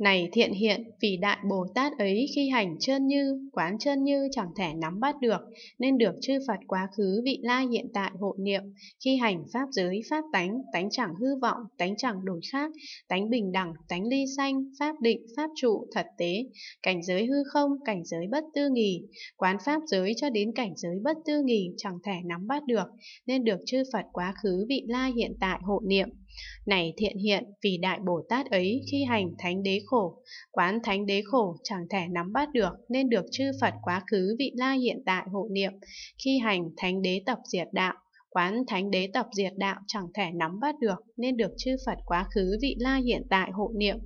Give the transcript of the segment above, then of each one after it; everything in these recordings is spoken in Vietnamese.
Này thiện hiện, vì Đại Bồ Tát ấy khi hành chân như, quán chân như chẳng thể nắm bắt được, nên được chư Phật quá khứ vị lai hiện tại hộ niệm, khi hành pháp giới, pháp tánh, tánh chẳng hư vọng, tánh chẳng đổi khác, tánh bình đẳng, tánh ly sanh, pháp định, pháp trụ, thật tế, cảnh giới hư không, cảnh giới bất tư nghì, quán pháp giới cho đến cảnh giới bất tư nghì chẳng thể nắm bắt được, nên được chư Phật quá khứ vị lai hiện tại hộ niệm. Này thiện hiện vì Đại Bồ Tát ấy khi hành thánh đế khổ, quán thánh đế khổ chẳng thể nắm bắt được nên được chư Phật quá khứ vị la hiện tại hộ niệm khi hành thánh đế tập diệt đạo quán thánh đế tập diệt đạo chẳng thể nắm bắt được nên được chư Phật quá khứ vị la hiện tại hộ niệm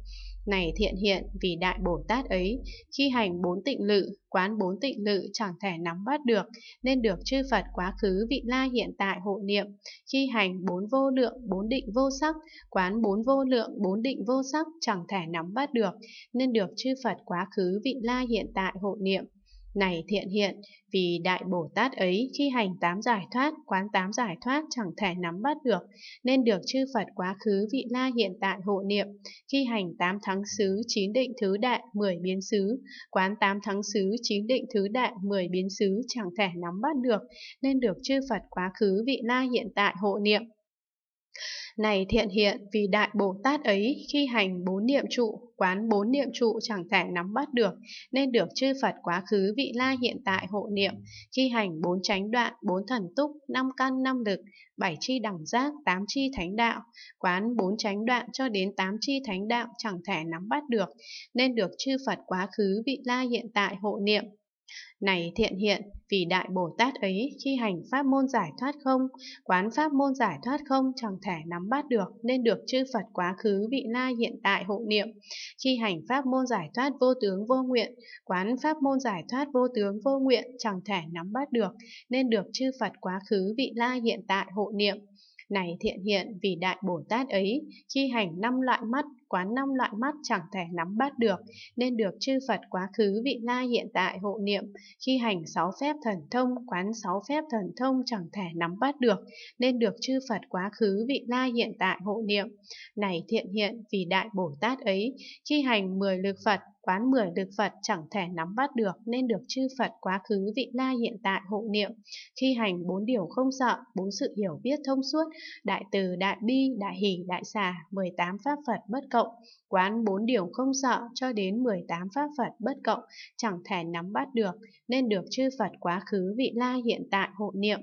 này thiện hiện vì đại Bồ Tát ấy, khi hành bốn tịnh lự, quán bốn tịnh lự chẳng thể nắm bắt được, nên được chư Phật quá khứ vị la hiện tại hộ niệm, khi hành bốn vô lượng, bốn định vô sắc, quán bốn vô lượng, bốn định vô sắc chẳng thể nắm bắt được, nên được chư Phật quá khứ vị la hiện tại hộ niệm. Này thiện hiện, vì Đại Bồ Tát ấy khi hành tám giải thoát, quán tám giải thoát chẳng thể nắm bắt được, nên được chư Phật quá khứ vị la hiện tại hộ niệm, khi hành tám thắng xứ, chín định thứ đại, mười biến xứ, quán tám thắng xứ, chín định thứ đại, mười biến xứ chẳng thể nắm bắt được, nên được chư Phật quá khứ vị la hiện tại hộ niệm. Này thiện hiện, vì Đại Bồ Tát ấy khi hành bốn niệm trụ, quán bốn niệm trụ chẳng thể nắm bắt được, nên được chư Phật quá khứ vị la hiện tại hộ niệm, khi hành bốn chánh đoạn, bốn thần túc, năm căn năm lực, bảy chi đẳng giác, tám chi thánh đạo, quán bốn chánh đoạn cho đến tám chi thánh đạo chẳng thể nắm bắt được, nên được chư Phật quá khứ vị la hiện tại hộ niệm, này thiện hiện, vì Đại Bồ Tát ấy khi hành pháp môn giải thoát không, quán pháp môn giải thoát không chẳng thể nắm bắt được nên được chư Phật quá khứ vị lai hiện tại hộ niệm. Khi hành pháp môn giải thoát vô tướng vô nguyện, quán pháp môn giải thoát vô tướng vô nguyện chẳng thể nắm bắt được nên được chư Phật quá khứ vị lai hiện tại hộ niệm. Này thiện hiện vì Đại Bồ Tát ấy, khi hành năm loại mắt quán năm loại mắt chẳng thể nắm bắt được, nên được chư Phật quá khứ vị lai hiện tại hộ niệm, khi hành sáu phép thần thông, quán sáu phép thần thông chẳng thể nắm bắt được, nên được chư Phật quá khứ vị lai hiện tại hộ niệm. Này thiện hiện vì Đại Bồ Tát ấy, khi hành mười lực Phật, quán mười lực Phật chẳng thể nắm bắt được nên được chư Phật quá khứ vị la hiện tại hộ niệm. Khi hành bốn điều không sợ, bốn sự hiểu biết thông suốt, đại từ, đại bi, đại hỷ, đại xả, 18 pháp Phật bất cầu cộng, quán bốn điều không sợ cho đến 18 pháp Phật bất cộng, chẳng thể nắm bắt được, nên được chư Phật quá khứ vị lai hiện tại hộ niệm.